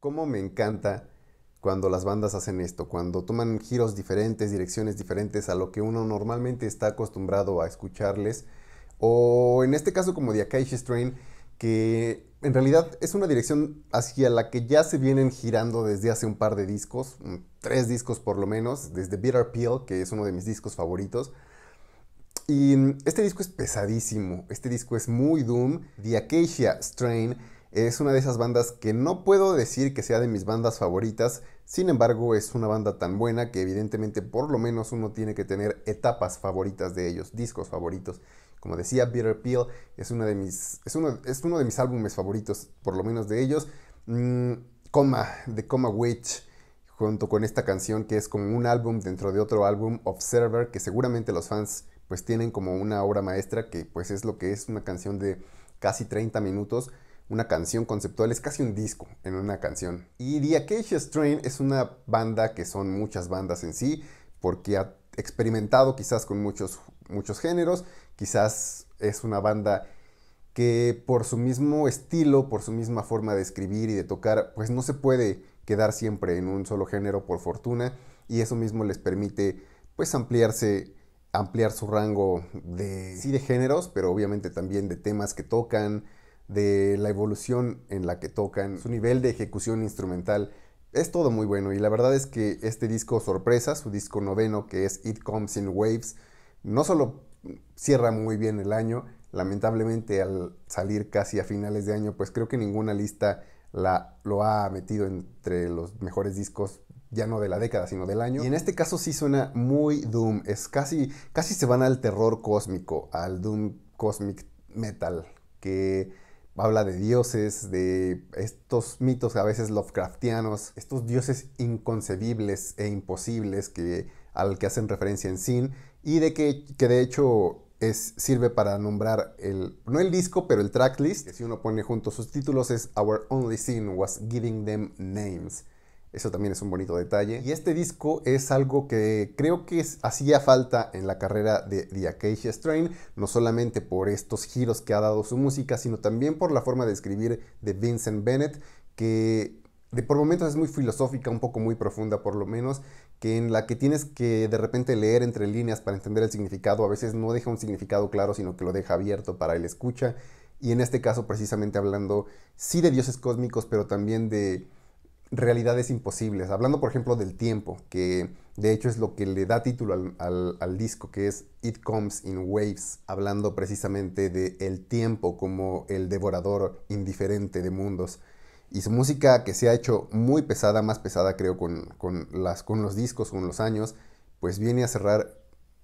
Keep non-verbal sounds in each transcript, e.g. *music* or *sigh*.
cómo me encanta cuando las bandas hacen esto, cuando toman giros diferentes, direcciones diferentes a lo que uno normalmente está acostumbrado a escucharles. O en este caso como The Acacia Strain, que en realidad es una dirección hacia la que ya se vienen girando desde hace un par de discos, mm, tres discos por lo menos, desde Bitter Peel, que es uno de mis discos favoritos. Y mm, este disco es pesadísimo, este disco es muy doom. The Acacia Strain es una de esas bandas que no puedo decir que sea de mis bandas favoritas, sin embargo es una banda tan buena que evidentemente por lo menos uno tiene que tener etapas favoritas de ellos, discos favoritos. Como decía, Bitter Peel es, de mis, es, uno, de mis álbumes favoritos, por lo menos de ellos. Mm, Coma, de Coma Witch, junto con esta canción que es como un álbum dentro de otro álbum, Observer, que seguramente los fans pues tienen como una obra maestra que pues es lo que es una canción de casi 30 minutos una canción conceptual, es casi un disco en una canción. Y The Acacia Strain es una banda que son muchas bandas en sí, porque ha experimentado quizás con muchos, muchos géneros, quizás es una banda que por su mismo estilo, por su misma forma de escribir y de tocar, pues no se puede quedar siempre en un solo género por fortuna y eso mismo les permite pues ampliarse ampliar su rango de sí de géneros, pero obviamente también de temas que tocan, de la evolución en la que tocan, su nivel de ejecución instrumental. Es todo muy bueno y la verdad es que este disco sorpresa, su disco noveno que es It Comes in Waves, no solo cierra muy bien el año, lamentablemente al salir casi a finales de año, pues creo que ninguna lista la, lo ha metido entre los mejores discos ya no de la década, sino del año. Y en este caso sí suena muy doom, es casi casi se van al terror cósmico, al doom cosmic metal que Habla de dioses, de estos mitos a veces Lovecraftianos, estos dioses inconcebibles e imposibles que, al que hacen referencia en Sin, y de que, de hecho es, sirve para nombrar el, no el disco, pero el tracklist. Si uno pone junto sus títulos es Our Only Sin Was Giving Them Names. Eso también es un bonito detalle. Y este disco es algo que creo que hacía falta en la carrera de The Acacia Strain, no solamente por estos giros que ha dado su música, sino también por la forma de escribir de Vincent Bennett, que de por momentos es muy filosófica, un poco muy profunda por lo menos, que en la que tienes que de repente leer entre líneas para entender el significado, a veces no deja un significado claro, sino que lo deja abierto para el escucha. Y en este caso precisamente hablando, sí de dioses cósmicos, pero también de realidades imposibles. Hablando, por ejemplo, del tiempo, que de hecho es lo que le da título al, disco, que es It Comes in Waves, hablando precisamente de el tiempo como el devorador indiferente de mundos. Y su música que se ha hecho muy pesada, más pesada creo con, las, con los discos, con los años, pues viene a cerrar,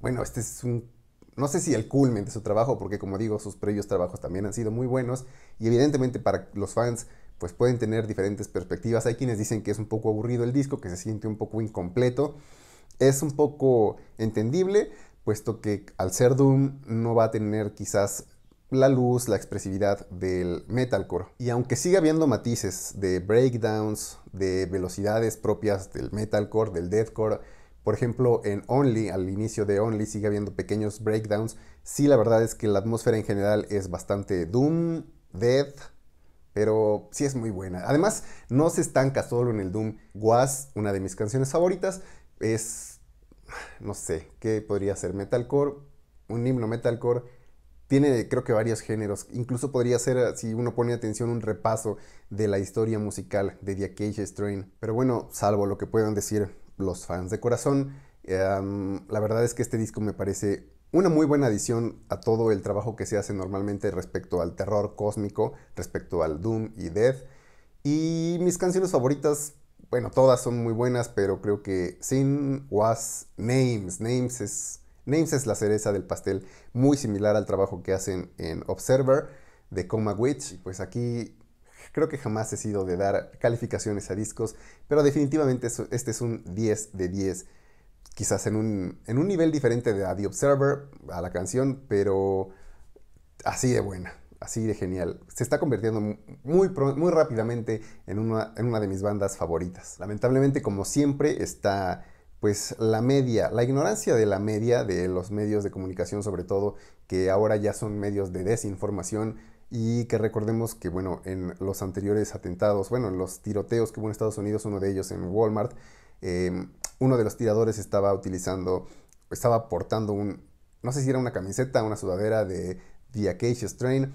bueno, este es un no sé si el culmen de su trabajo, porque como digo, sus previos trabajos también han sido muy buenos y evidentemente para los fans pues pueden tener diferentes perspectivas. Hay quienes dicen que es un poco aburrido el disco, que se siente un poco incompleto. Es un poco entendible, puesto que al ser Doom no va a tener quizás la luz, la expresividad del metalcore. Y aunque siga habiendo matices de breakdowns, de velocidades propias del metalcore, del deathcore, por ejemplo, en Only, al inicio de Only sigue habiendo pequeños breakdowns. Sí, la verdad es que la atmósfera en general es bastante doom, death, pero sí es muy buena. Además, no se estanca solo en el Doom. Was, una de mis canciones favoritas, es, no sé, ¿qué podría ser? Metalcore, un himno metalcore. Tiene creo que varios géneros, incluso podría ser, ah, si uno pone atención, un repaso de la historia musical de The Cage Strain. Pero bueno, salvo lo que puedan decir los fans de corazón, em, la verdad es que este disco me parece una muy buena adición a todo el trabajo que se hace normalmente respecto al terror cósmico, respecto al Doom y Death. Y mis canciones favoritas, bueno, todas son muy buenas, pero creo que Sin Was Names. Names es, Names es la cereza del pastel, muy similar al trabajo que hacen en Observer de Coma Witch. pues aquí creo que jamás he sido de dar calificaciones a discos, pero definitivamente este es un 10 de 10 quizás en un, en un nivel diferente de a The Observer, a la canción, pero así de buena, así de genial. Se está convirtiendo muy, muy rápidamente en una, en una de mis bandas favoritas. Lamentablemente, como siempre, está pues la media, la ignorancia de la media, de los medios de comunicación sobre todo, que ahora ya son medios de desinformación y que recordemos que bueno, en los anteriores atentados, bueno, en los tiroteos que hubo en Estados Unidos, uno de ellos en Walmart, em, uno de los tiradores estaba utilizando, estaba portando un, no sé si era una camiseta, una sudadera de The Acacia Strain.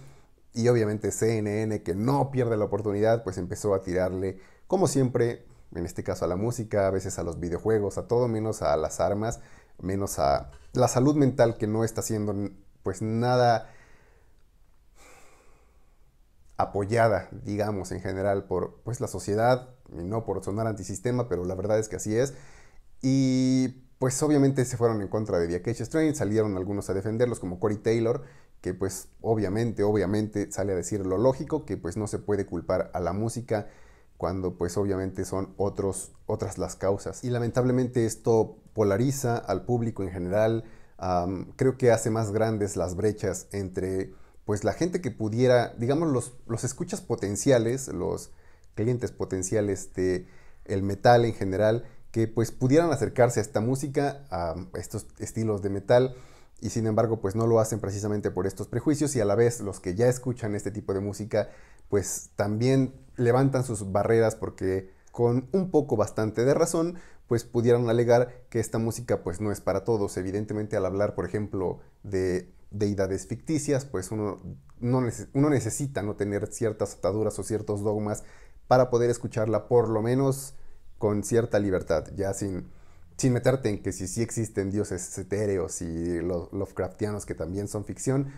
Y obviamente CNN, que no pierde la oportunidad, pues empezó a tirarle, como siempre, en este caso a la música, a veces a los videojuegos, a todo menos a las armas, menos a la salud mental que no está siendo pues nada apoyada, digamos, en general por pues la sociedad, y no por sonar antisistema, pero la verdad es que así es. Y pues obviamente se fueron en contra de The Cage Strain, salieron algunos a defenderlos como Corey Taylor, que pues obviamente, obviamente sale a decir lo lógico, que pues no se puede culpar a la música cuando pues obviamente son otros, otras las causas. Y lamentablemente esto polariza al público en general, creo que hace más grandes las brechas entre pues la gente que pudiera, digamos los, los escuchas potenciales, los clientes potenciales de el metal en general, que pues pudieran acercarse a esta música, a estos estilos de metal, y sin embargo pues no lo hacen precisamente por estos prejuicios y a la vez los que ya escuchan este tipo de música pues también levantan sus barreras porque con un poco bastante de razón pues pudieran alegar que esta música pues no es para todos. Evidentemente al hablar por ejemplo de deidades ficticias pues uno, no uno necesita no tener ciertas ataduras o ciertos dogmas para poder escucharla por lo menos con cierta libertad, ya sin, sin meterte en que si sí existen dioses etéreos y los Lovecraftianos que también son ficción,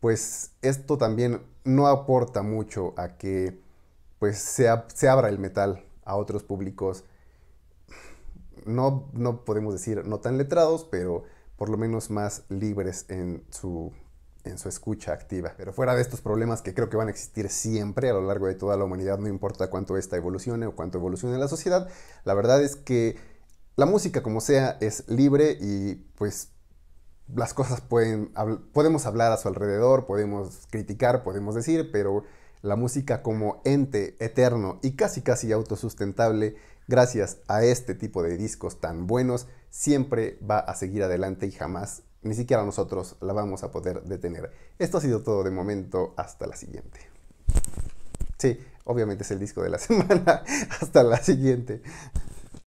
pues esto también no aporta mucho a que pues se, se abra el metal a otros públicos. No, no podemos decir no tan letrados, pero por lo menos más libres en su en su escucha activa. Pero fuera de estos problemas que creo que van a existir siempre a lo largo de toda la humanidad, no importa cuánto ésta evolucione o cuánto evolucione la sociedad, la verdad es que la música como sea es libre y pues las cosas pueden, podemos hablar a su alrededor, podemos criticar, podemos decir, pero la música como ente eterno y casi casi autosustentable, gracias a este tipo de discos tan buenos, siempre va a seguir adelante y jamás ni siquiera nosotros la vamos a poder detener. Esto ha sido todo de momento, hasta la siguiente. Sí, obviamente es el disco de la *laughs* semana, hasta la siguiente.